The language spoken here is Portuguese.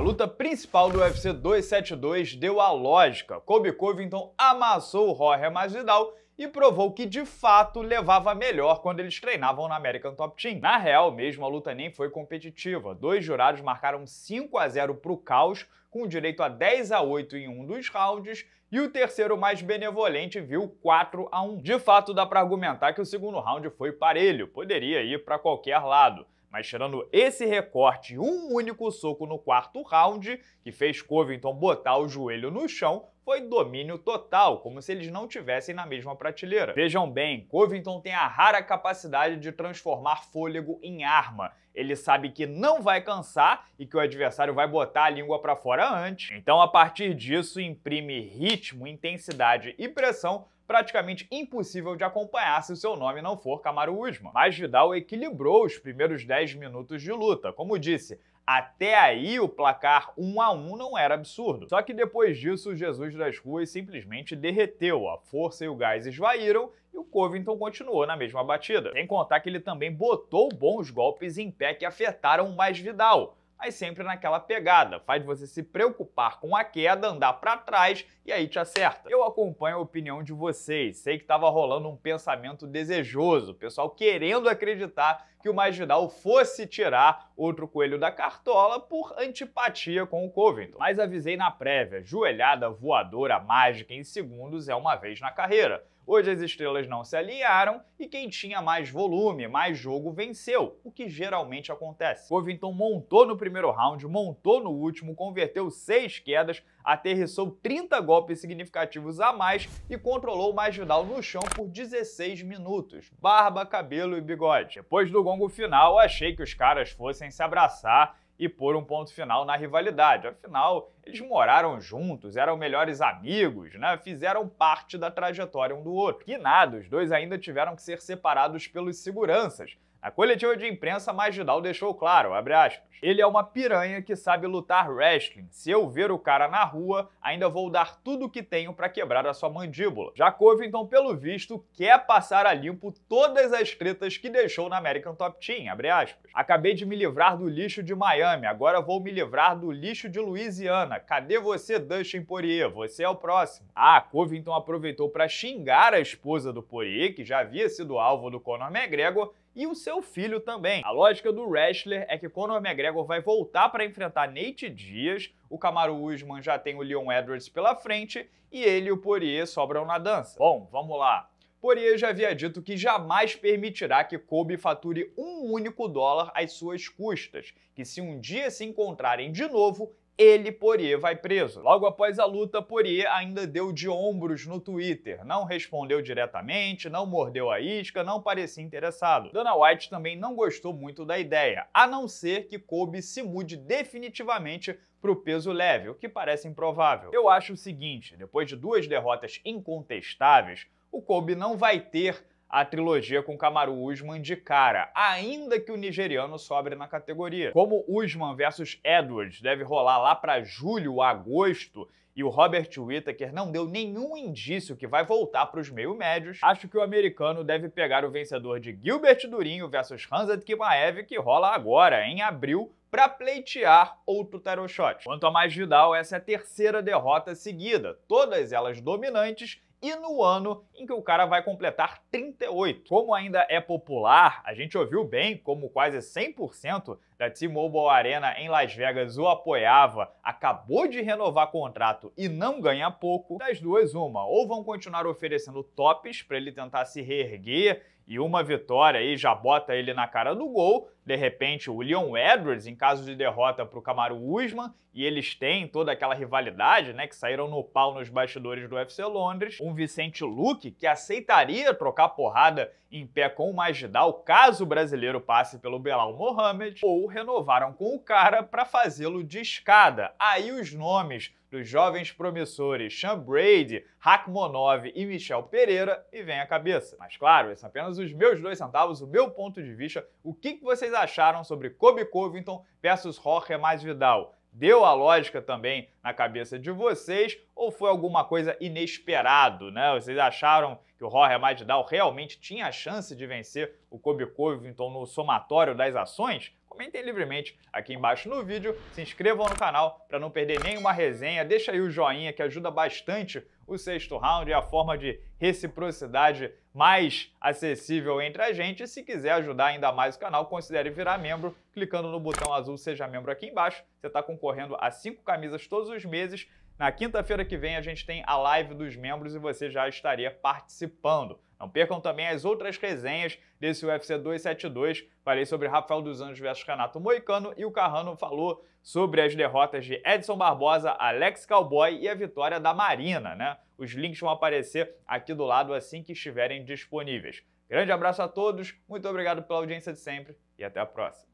luta principal do UFC 272 deu a lógica. Kobe Covington amassou o Jorge Masvidal e provou que de fato levava melhor quando eles treinavam na American Top Team. Na real mesmo, a luta nem foi competitiva. Dois jurados marcaram 5 a 0 para o caos, com direito a 10 a 8 em um dos rounds, e o terceiro mais benevolente viu 4 a 1. De fato, dá para argumentar que o segundo round foi parelho, poderia ir para qualquer lado. Mas tirando esse recorte, um único soco no quarto round, que fez Covington botar o joelho no chão, foi domínio total, como se eles não tivessem na mesma prateleira. Vejam bem, Covington tem a rara capacidade de transformar fôlego em arma. Ele sabe que não vai cansar e que o adversário vai botar a língua para fora antes. Então, a partir disso, imprime ritmo, intensidade e pressão praticamente impossível de acompanhar se o seu nome não for Camaro Usman. Mas Vidal equilibrou os primeiros 10 minutos de luta. Como disse, até aí o placar 1 a 1 não era absurdo. Só que depois disso, o Jesus das Ruas simplesmente derreteu, a força e o gás esvaíram e o Covington continuou na mesma batida. Sem contar que ele também botou bons golpes em pé que afetaram mais Vidal mas sempre naquela pegada, faz você se preocupar com a queda, andar para trás e aí te acerta. Eu acompanho a opinião de vocês, sei que estava rolando um pensamento desejoso, pessoal querendo acreditar que o Masvidal fosse tirar outro coelho da cartola por antipatia com o Covington. Mas avisei na prévia, joelhada voadora mágica em segundos é uma vez na carreira. Hoje as estrelas não se alinharam e quem tinha mais volume, mais jogo venceu, o que geralmente acontece. Covington montou no primeiro primeiro round, montou no último, converteu seis quedas, aterrissou 30 golpes significativos a mais e controlou o Masvidal no chão por 16 minutos. Barba, cabelo e bigode. Depois do gongo final, achei que os caras fossem se abraçar e pôr um ponto final na rivalidade. Afinal, eles moraram juntos, eram melhores amigos, né? Fizeram parte da trajetória um do outro. Que nada, os dois ainda tiveram que ser separados pelos seguranças a coletiva de imprensa, Magidal deixou claro, aspas, ele é uma piranha que sabe lutar wrestling. Se eu ver o cara na rua, ainda vou dar tudo o que tenho para quebrar a sua mandíbula. Já então, pelo visto, quer passar a limpo todas as tretas que deixou na American Top Team, Acabei de me livrar do lixo de Miami, agora vou me livrar do lixo de Louisiana. Cadê você, Dustin Poirier? Você é o próximo. Ah, Covington aproveitou para xingar a esposa do Poirier, que já havia sido alvo do Conor McGregor, e o seu filho também. A lógica do wrestler é que Conor McGregor vai voltar para enfrentar Nate Diaz, o Camaro Usman já tem o Leon Edwards pela frente e ele e o Poirier sobram na dança. Bom, vamos lá. Poirier já havia dito que jamais permitirá que Kobe fature um único dólar às suas custas, que se um dia se encontrarem de novo, ele, Poirier, vai preso. Logo após a luta, Poirier ainda deu de ombros no Twitter. Não respondeu diretamente, não mordeu a isca, não parecia interessado. Dana White também não gostou muito da ideia, a não ser que Kobe se mude definitivamente para o peso leve, o que parece improvável. Eu acho o seguinte: depois de duas derrotas incontestáveis, o Kobe não vai ter a trilogia com Kamaru Usman de cara, ainda que o nigeriano sobre na categoria. Como Usman versus Edwards deve rolar lá para julho, agosto, e o Robert Whittaker não deu nenhum indício que vai voltar para os meio médios, acho que o americano deve pegar o vencedor de Gilbert Durinho versus Hanzat Kimaev, que rola agora, em abril, para pleitear outro tarot shot. Quanto a mais Vidal, essa é a terceira derrota seguida, todas elas dominantes e no ano em que o cara vai completar 38. Como ainda é popular, a gente ouviu bem como quase 100% da T-Mobile Arena em Las Vegas o apoiava, acabou de renovar contrato e não ganha pouco, das duas, uma. Ou vão continuar oferecendo tops para ele tentar se reerguer e uma vitória aí já bota ele na cara do gol. De repente, o Leon Edwards, em caso de derrota para o Camaro Usman, e eles têm toda aquela rivalidade, né, que saíram no pau nos bastidores do UFC Londres. Um Vicente Luque que aceitaria trocar porrada em pé com o Magidal caso o brasileiro passe pelo Belal Mohamed. Ou renovaram com o cara para fazê-lo de escada. Aí os nomes dos jovens promissores Sean Brady, Rachmonov e Michel Pereira e vem à cabeça. Mas claro, esses são apenas os meus dois centavos, o meu ponto de vista, o que vocês acharam sobre Kobe Covington versus Jorge Vidal? Deu a lógica também na cabeça de vocês ou foi alguma coisa inesperado, né? Vocês acharam que o Jorge Vidal realmente tinha a chance de vencer o Kobe Covington no somatório das ações? Comentem livremente aqui embaixo no vídeo, se inscrevam no canal para não perder nenhuma resenha, deixa aí o joinha que ajuda bastante o sexto round e a forma de reciprocidade mais acessível entre a gente. E se quiser ajudar ainda mais o canal, considere virar membro clicando no botão azul Seja Membro aqui embaixo. Você está concorrendo a cinco camisas todos os meses. Na quinta-feira que vem a gente tem a live dos membros e você já estaria participando. Não percam também as outras resenhas desse UFC 272. Falei sobre Rafael dos Anjos versus Renato Moicano e o Carrano falou sobre as derrotas de Edson Barbosa, Alex Cowboy e a vitória da Marina, né? Os links vão aparecer aqui do lado assim que estiverem disponíveis. Grande abraço a todos, muito obrigado pela audiência de sempre e até a próxima.